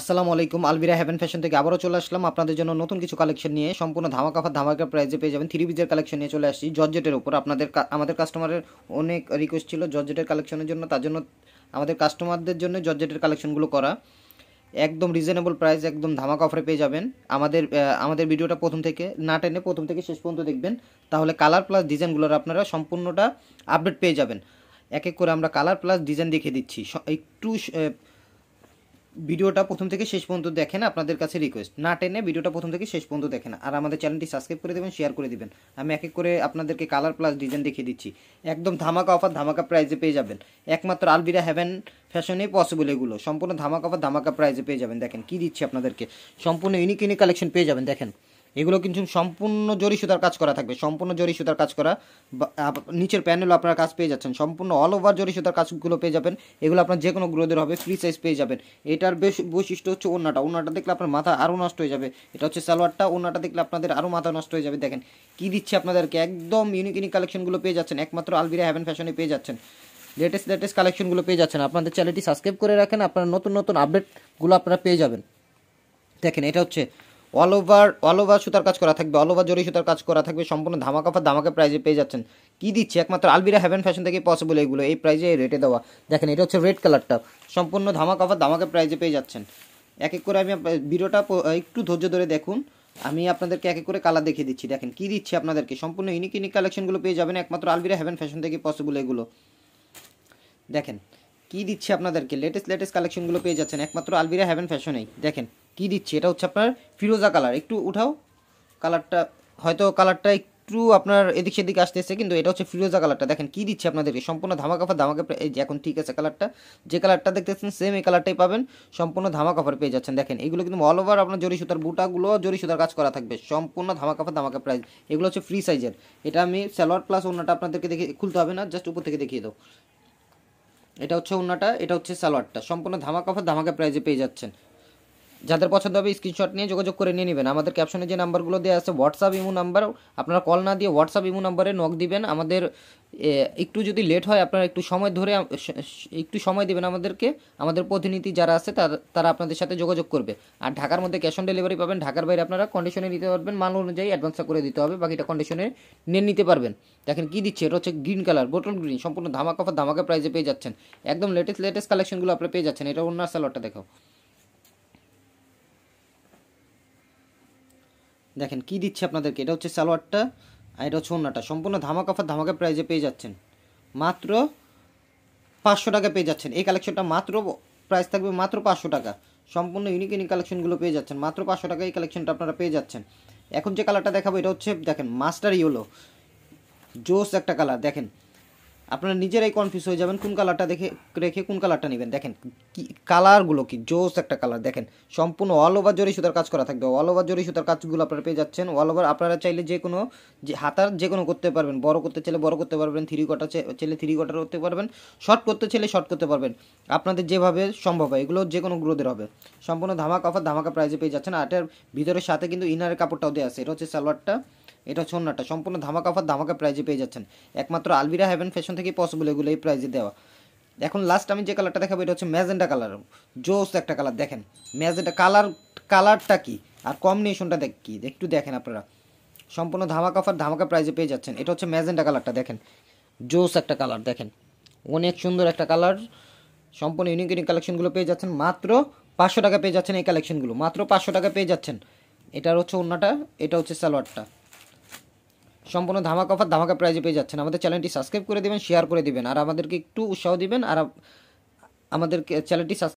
আসসালামু আলাইকুম আলবিরা Haven Fashion থেকে আবারও চলে আসলাম আপনাদের জন্য নতুন কিছু কালেকশন নিয়ে সম্পূর্ণ ধামাকাফা ধামাকা প্রাইজে পেয়ে যাবেন থ্রি পিজের কালেকশন নিয়ে চলে আসছি জর্জেটের উপর আপনাদের আমাদের কাস্টমারের অনেক রিকোয়েস্ট ছিল জর্জেটের কালেকশনের জন্য তার জন্য আমাদের কাস্টমারদের জন্য জর্জেটের কালেকশনগুলো করা একদম রিজনেবল প্রাইস একদম ধামাকা অফারে পেয়ে যাবেন আমাদের আমাদের ভিডিওটা প্রথম থেকে না টেনে প্রথম থেকে শেষ পর্যন্ত দেখবেন তাহলে কালার প্লাস ডিজাইনগুলোর আপনারা সম্পূর্ণটা আপডেট পেয়ে যাবেন এক এক করে আমরা কালার প্লাস ডিজাইন দেখিয়ে দিচ্ছি একটু ভিডিওটা প্রথম থেকে শেষ পর্যন্ত দেখেন আপনাদের কাছে রিকোয়েস্ট না টেনে ভিডিওটা প্রথম থেকে শেষ পর্যন্ত দেখেন আর আমাদের চ্যানেলটি সাবস্ক্রাইব করে দেবেন শেয়ার করে দেবেন আমি এক এক করে আপনাদেরকে কালার প্লাস ডিজাইন দেখিয়ে দিচ্ছি একদম ধামাকা অফার ধামাকা প্রাইজে পেয়ে যাবেন একমাত্র আলবিরা হ্যাভেন ফ্যাশনে পসিবল এগুলো সম্পূর্ণ ধামাকা অফার ধামাকা প্রাইজে পেয়ে যাবেন দেখেন কি দিচ্ছি আপনাদেরকে সম্পূর্ণ ইউনিক ইউনিক কালেকশন পেয়ে যাবেন দেখেন এগুলো কিন্তু সম্পূর্ণ জরি সুতার কাজ করা থাকবে সম্পূর্ণ জরি সুতার কাজ করা নিচের প্যানেলও আপনারা কাজ পেয়ে যাচ্ছেন সম্পূর্ণ অল ওভার জরি সুতার কাজগুলো পেয়ে যাবেন এগুলো আপনার যে কোনো গ্রোদের হবে ফ্রি সাইজ পেয়ে যাবেন এটার বেশ বৈশিষ্ট্য হচ্ছে ওনাটা ওনাটা দেখলে আপনার মাথা আরও নষ্ট হয়ে যাবে এটা হচ্ছে সালোয়ারটা ওনাটা দেখলে আপনাদের আরও মাথা নষ্ট হয়ে যাবে দেখেন কি দিচ্ছে আপনাদেরকে একদম ইউনিক ইউনিক কালেকশনগুলো পেয়ে যাচ্ছেন একমাত্র আলবিরা হ্যাভেন ফ্যাশনে পেয়ে যাচ্ছেন লেটেস্ট লেটেস্ট কালেকশনগুলো পেয়ে যাচ্ছেন আপনাদের চ্যানেলটি সাবস্ক্রাইব করে রাখেন আপনারা নতুন নতুন আপডেটগুলো আপনারা পেয়ে যাবেন দেখেন এটা হচ্ছে অল ওভার অল ওভার সুতার কাজ করা থাকবে অল ওভার জরি সুতার কাজ করা থাকবে সম্পূর্ণ ধামাকাফা ধামাকে প্রাইজে পেয়ে যাচ্ছেন কি দিচ্ছে একমাত্র আলবিরা হ্যাভেন ফ্যাশন থেকে পসিবল এগুলো এই প্রাইজে এই রেটে দেওয়া দেখেন এটা হচ্ছে রেড কালারটা সম্পূর্ণ ধামাকাফা ধামাকে প্রাইজে পেয়ে যাচ্ছেন এক এক করে আমি ভিডিওটা একটু ধৈর্য ধরে দেখুন আমি আপনাদেরকে এক এক করে কালার দেখিয়ে দিচ্ছি দেখেন কি দিচ্ছি আপনাদেরকে সম্পূর্ণ ইউনিক ইউনিক কালেকশনগুলো পেয়ে যাবেন একমাত্র আলবিরা হ্যাভেন ফ্যাশন থেকে পসিবল এগুলো দেখেন কি দিচ্ছে আপনাদেরকে লেটেস্ট লেটেস্ট কালেকশনগুলো পেয়ে যাচ্ছেন একমাত্র আলবিরা হ্যাভেন ফ্যাশনেই দেখেন কি দিচ্ছি এটা হচ্ছে আপনার ফিরোজা কালার একটু উঠাও কালারটা হয়তো কালারটা একটু আপনার এদিক সেদিকে আসতেছে কিন্তু এটা হচ্ছে ফিরোজা কালারটা দেখেন কি দিচ্ছে আপনাদেরকে সম্পূর্ণ ধামা কাফার এই যে এখন ঠিক আছে কালারটা যে কালারটা দেখতেছেন সেম এই কালারটাই পাবেন সম্পূর্ণ ধামাকাফার পেয়ে যাচ্ছেন দেখেন এগুলো কিন্তু অল ওভার আপনার জরি সুতার বুটাগুলো জরি সুতার কাজ করা থাকবে সম্পূর্ণ ধামাকাফার ধামাকা প্রাইস এগুলো হচ্ছে ফ্রি সাইজের এটা আমি স্যালোয়ার প্লাস ওনাটা আপনাদেরকে দেখে খুলতে হবে না জাস্ট উপর থেকে দেখিয়ে দাও এটা হচ্ছে ওনাটা এটা হচ্ছে স্যালোয়ারটা সম্পূর্ণ কাফার ধামাকা প্রাইজে পেয়ে যাচ্ছেন যাদের পছন্দ হবে স্ক্রিনশট নিয়ে যোগাযোগ করে নিয়ে নেবেন আমাদের ক্যাপশনে যে নাম্বারগুলো দেওয়া আছে হোয়াটসঅ্যাপ ইমো নাম্বার আপনারা কল না দিয়ে হোয়াটসঅ্যাপ ইমো নাম্বারে নক দিবেন আমাদের একটু যদি লেট হয় আপনারা একটু সময় ধরে একটু সময় দেবেন আমাদেরকে আমাদের প্রতিনিধি যারা আছে তারা আপনাদের সাথে যোগাযোগ করবে আর ঢাকার মধ্যে ক্যাশ অন ডেলিভারি পাবেন ঢাকার বাইরে আপনারা কন্ডিশনে নিতে পারবেন মাল অনুযায়ী অ্যাডভান্সটা করে দিতে হবে বাকিটা কন্ডিশনে নিয়ে নিতে পারবেন দেখেন কি দিচ্ছে এটা হচ্ছে গ্রিন কালার বোটল গ্রিন সম্পূর্ণ ধামাকা ধামাকা প্রাইজে পেয়ে যাচ্ছেন একদম লেটেস্ট লেটেস্ট কালেকশনগুলো আপনারা পেয়ে যাচ্ছেন এটা অন্য সালোয়ারটা দেখো দেখেন কি দিচ্ছে আপনাদেরকে এটা হচ্ছে সালোয়ারটা আর এটা হচ্ছে অন্যটা সম্পূর্ণ ধামাকাফা ধামাকা প্রাইজে পেয়ে যাচ্ছেন মাত্র পাঁচশো টাকা পেয়ে যাচ্ছেন এই কালেকশনটা মাত্র প্রাইস থাকবে মাত্র পাঁচশো টাকা সম্পূর্ণ ইউনিক ইউনিক কালেকশনগুলো পেয়ে যাচ্ছেন মাত্র পাঁচশো টাকা এই কালেকশনটা আপনারা পেয়ে যাচ্ছেন এখন যে কালারটা দেখাবো এটা হচ্ছে দেখেন মাস্টার ইয়েলো জোস একটা কালার দেখেন আপনারা নিজেরাই কনফিউজ হয়ে যাবেন কোন কালারটা দেখে রেখে কোন কালারটা নেবেন দেখেন কি কালারগুলো কি জোস একটা কালার দেখেন সম্পূর্ণ অল ওভার জোরি সুতার কাজ করা থাকবে অল ওভার জোরে সুতার কাজগুলো আপনারা পেয়ে যাচ্ছেন অল ওভার আপনারা চাইলে যে কোনো যে হাতার যে কোনো করতে পারবেন বড় করতে চাইলে বড় করতে পারবেন থ্রি কটা চাইলে থ্রি কটার করতে পারবেন শর্ট করতে চাইলে শর্ট করতে পারবেন আপনাদের যেভাবে সম্ভব হয় এগুলো যে কোনো গ্রোদের হবে সম্পূর্ণ ধামাকা অফার ধামাকা প্রাইজে পেয়ে যাচ্ছেন আর এটার ভিতরের সাথে কিন্তু ইনারের কাপড়টাও দেওয়া আছে এটা হচ্ছে সালোয়ারটা এটা হচ্ছে অন্যটা সম্পূর্ণ ধামাকাফার অফার ধামাকা প্রাইজে পেয়ে যাচ্ছেন একমাত্র আলবিরা হ্যাভেন ফ্যাশন থেকে পসিবল এগুলো এই প্রাইজে দেওয়া এখন লাস্ট আমি যে কালারটা দেখাবো এটা হচ্ছে ম্যাজেন্টা কালার জোস একটা কালার দেখেন ম্যাজেন্টা কালার কালারটা কি আর কম্বিনেশনটা দেখ কি একটু দেখেন আপনারা সম্পূর্ণ ধামাকাফার অফার ধামাকা প্রাইজে পেয়ে যাচ্ছেন এটা হচ্ছে ম্যাজেন্টা কালারটা দেখেন জোস একটা কালার দেখেন অনেক সুন্দর একটা কালার সম্পূর্ণ ইউনিক ইউনিক কালেকশনগুলো পেয়ে যাচ্ছেন মাত্র পাঁচশো টাকা পেয়ে যাচ্ছেন এই কালেকশনগুলো মাত্র পাঁচশো টাকা পেয়ে যাচ্ছেন এটার হচ্ছে অন্যটা এটা হচ্ছে সালোয়ারটা সম্পূর্ণ ধামাকা অফার ধামাকা প্রাইজে পেয়ে যাচ্ছেন আমাদের চ্যানেলটি সাবস্ক্রাইব করে দেবেন শেয়ার করে দেবেন আর আমাদেরকে একটু উৎসাহ দিবেন আর আমাদেরকে চ্যানেলটি